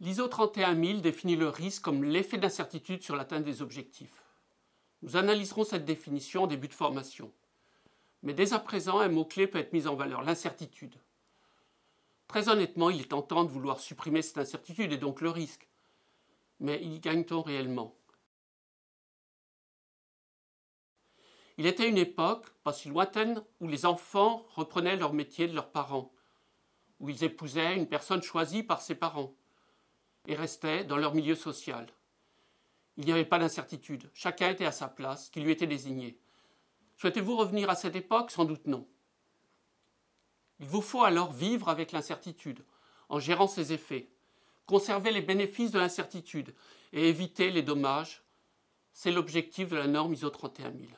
L'ISO 31000 définit le risque comme l'effet d'incertitude sur l'atteinte des objectifs. Nous analyserons cette définition en début de formation. Mais dès à présent, un mot-clé peut être mis en valeur, l'incertitude. Très honnêtement, il est tentant de vouloir supprimer cette incertitude et donc le risque. Mais y gagne-t-on réellement Il était une époque, pas si lointaine, où les enfants reprenaient leur métier de leurs parents, où ils épousaient une personne choisie par ses parents et restaient dans leur milieu social. Il n'y avait pas d'incertitude, chacun était à sa place, qui lui était désignée. Souhaitez-vous revenir à cette époque Sans doute non. Il vous faut alors vivre avec l'incertitude, en gérant ses effets, conserver les bénéfices de l'incertitude et éviter les dommages. C'est l'objectif de la norme ISO 31000.